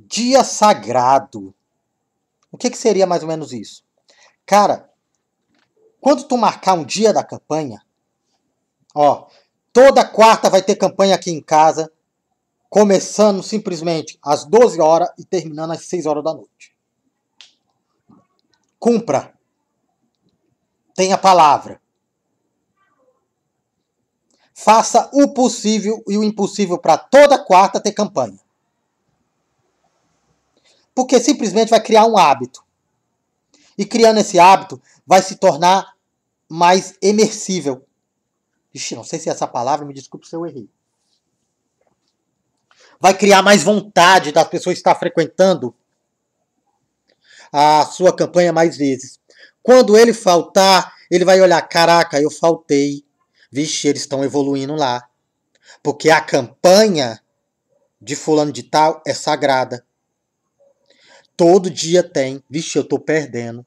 Dia sagrado. O que, que seria mais ou menos isso? Cara, quando tu marcar um dia da campanha, ó, toda quarta vai ter campanha aqui em casa, começando simplesmente às 12 horas e terminando às 6 horas da noite. Cumpra. Tenha palavra. Faça o possível e o impossível para toda quarta ter campanha. Porque simplesmente vai criar um hábito. E criando esse hábito, vai se tornar mais imersível. Ixi, não sei se é essa palavra, me desculpe se eu errei. Vai criar mais vontade das pessoas estar frequentando a sua campanha mais vezes. Quando ele faltar, ele vai olhar: caraca, eu faltei. Vixe, eles estão evoluindo lá. Porque a campanha de Fulano de Tal é sagrada. Todo dia tem. Vixe, eu tô perdendo.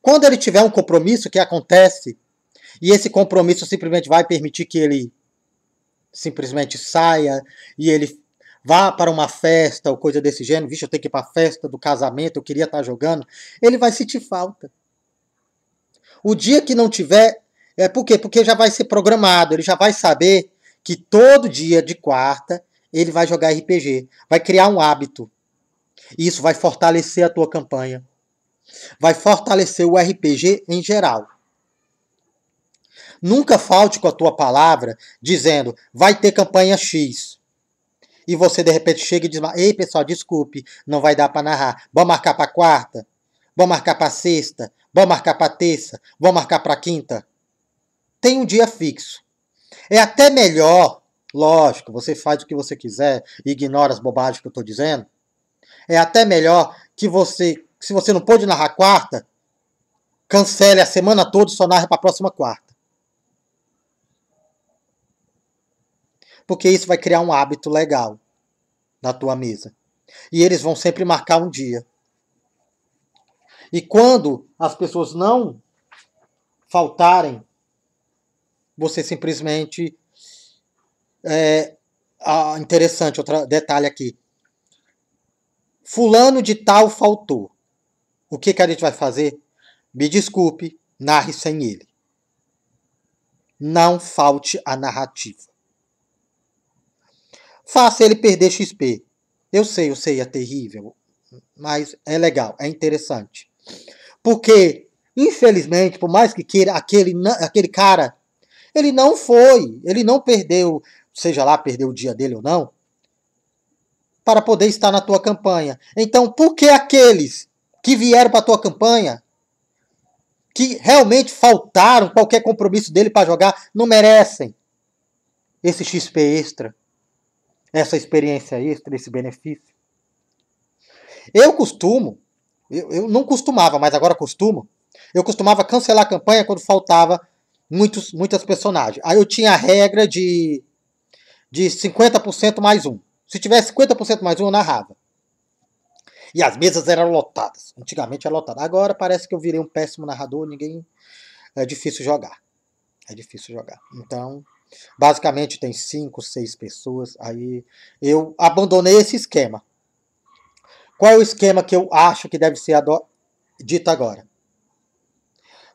Quando ele tiver um compromisso que acontece, e esse compromisso simplesmente vai permitir que ele simplesmente saia e ele vá para uma festa ou coisa desse gênero, vixe, eu tenho que ir para a festa do casamento, eu queria estar tá jogando, ele vai sentir falta. O dia que não tiver, é por quê? Porque já vai ser programado, ele já vai saber que todo dia de quarta ele vai jogar RPG, vai criar um hábito. E isso vai fortalecer a tua campanha. Vai fortalecer o RPG em geral. Nunca falte com a tua palavra dizendo vai ter campanha X. E você de repente chega e diz: Ei pessoal, desculpe, não vai dar para narrar. Vamos marcar para quarta? Vamos marcar para sexta? Vamos marcar para terça? Vamos marcar para quinta? Tem um dia fixo. É até melhor, lógico, você faz o que você quiser, ignora as bobagens que eu estou dizendo é até melhor que você, se você não pôde narrar quarta, cancele a semana toda e só narre para a próxima quarta. Porque isso vai criar um hábito legal na tua mesa. E eles vão sempre marcar um dia. E quando as pessoas não faltarem, você simplesmente. É, ah, interessante, outro detalhe aqui. Fulano de tal faltou. O que, que a gente vai fazer? Me desculpe, narre sem ele. Não falte a narrativa. Faça ele perder XP. Eu sei, eu sei, é terrível, mas é legal, é interessante. Porque, infelizmente, por mais que queira, aquele, aquele cara, ele não foi, ele não perdeu, seja lá, perdeu o dia dele ou não, para poder estar na tua campanha. Então, por que aqueles que vieram para a tua campanha, que realmente faltaram qualquer compromisso dele para jogar, não merecem esse XP extra, essa experiência extra, esse benefício? Eu costumo, eu, eu não costumava, mas agora costumo, eu costumava cancelar a campanha quando faltava muitos, muitas personagens. Aí eu tinha a regra de, de 50% mais um. Se tivesse 50% mais um, eu narrava. E as mesas eram lotadas. Antigamente era lotada. Agora parece que eu virei um péssimo narrador, ninguém. É difícil jogar. É difícil jogar. Então, basicamente tem cinco, seis pessoas. Aí eu abandonei esse esquema. Qual é o esquema que eu acho que deve ser dito agora?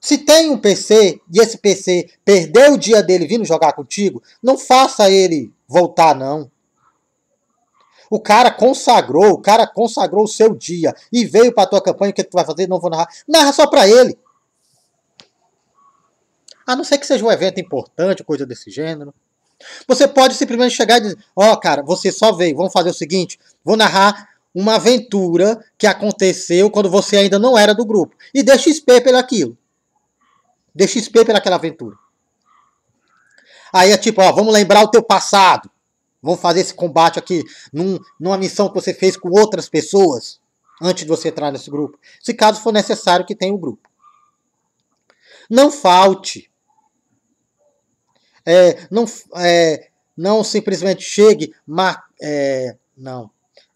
Se tem um PC e esse PC perdeu o dia dele vindo jogar contigo, não faça ele voltar, não. O cara consagrou, o cara consagrou o seu dia e veio para tua campanha, o que, tu vai fazer? Não vou narrar. Narra só para ele. A não ser que seja um evento importante, coisa desse gênero. Você pode simplesmente chegar e dizer: Ó, oh, cara, você só veio, vamos fazer o seguinte, vou narrar uma aventura que aconteceu quando você ainda não era do grupo. E deixa XP pelo aquilo. Dê XP pelaquela aventura. Aí é tipo, ó, vamos lembrar o teu passado. Vamos fazer esse combate aqui num, numa missão que você fez com outras pessoas antes de você entrar nesse grupo. Se caso for necessário que tenha o um grupo. Não falte. É, não, é, não simplesmente chegue, mar, é, não.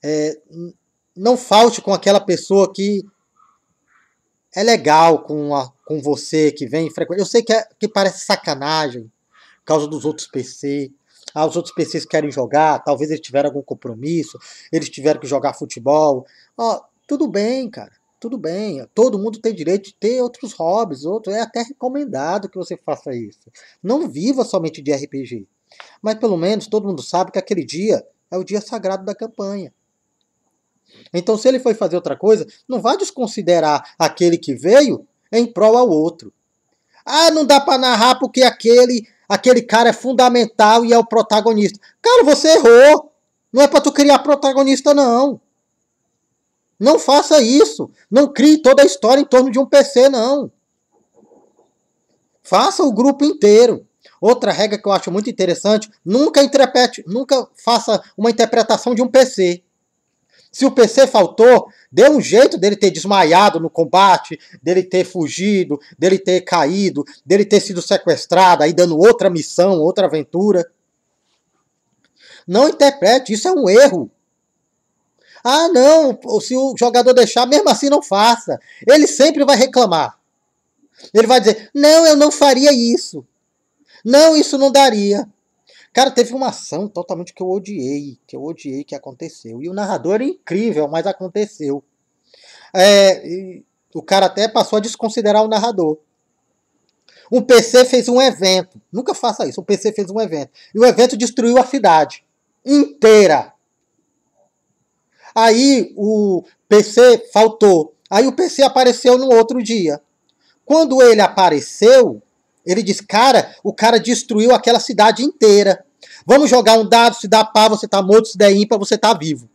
É, não falte com aquela pessoa que é legal com, a, com você, que vem frequente. Eu sei que, é, que parece sacanagem por causa dos outros PC ah, os outros PCs querem jogar, talvez eles tiveram algum compromisso, eles tiveram que jogar futebol. Ó, tudo bem, cara. Tudo bem, todo mundo tem direito de ter outros hobbies, outro, é até recomendado que você faça isso. Não viva somente de RPG. Mas pelo menos todo mundo sabe que aquele dia é o dia sagrado da campanha. Então, se ele foi fazer outra coisa, não vá desconsiderar aquele que veio em prol ao outro. Ah, não dá para narrar porque aquele aquele cara é fundamental e é o protagonista. Cara, você errou. Não é para tu criar protagonista, não. Não faça isso. Não crie toda a história em torno de um PC, não. Faça o grupo inteiro. Outra regra que eu acho muito interessante, nunca interprete, nunca faça uma interpretação de um PC. Se o PC faltou, deu um jeito dele ter desmaiado no combate, dele ter fugido, dele ter caído, dele ter sido sequestrado, aí dando outra missão, outra aventura. Não interprete, isso é um erro. Ah, não, se o jogador deixar, mesmo assim não faça. Ele sempre vai reclamar. Ele vai dizer: não, eu não faria isso. Não, isso não daria. Cara, teve uma ação totalmente que eu odiei, que eu odiei que aconteceu. E o narrador é incrível, mas aconteceu. É, o cara até passou a desconsiderar o narrador. O PC fez um evento. Nunca faça isso. O PC fez um evento. E o evento destruiu a cidade inteira. Aí o PC faltou. Aí o PC apareceu no outro dia. Quando ele apareceu, ele diz: Cara, o cara destruiu aquela cidade inteira. Vamos jogar um dado, se dá pá, você tá morto, se der ímpar, você tá vivo.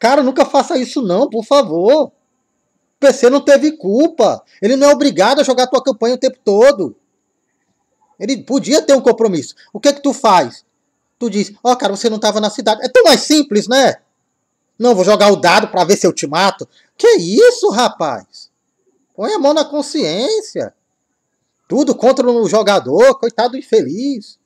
Cara, nunca faça isso não, por favor. O PC não teve culpa. Ele não é obrigado a jogar tua campanha o tempo todo. Ele podia ter um compromisso. O que é que tu faz? Tu diz, ó oh, cara, você não tava na cidade. É tão mais simples, né? Não, vou jogar o dado para ver se eu te mato. Que isso, rapaz? Põe a mão na consciência. Tudo contra o jogador, coitado infeliz.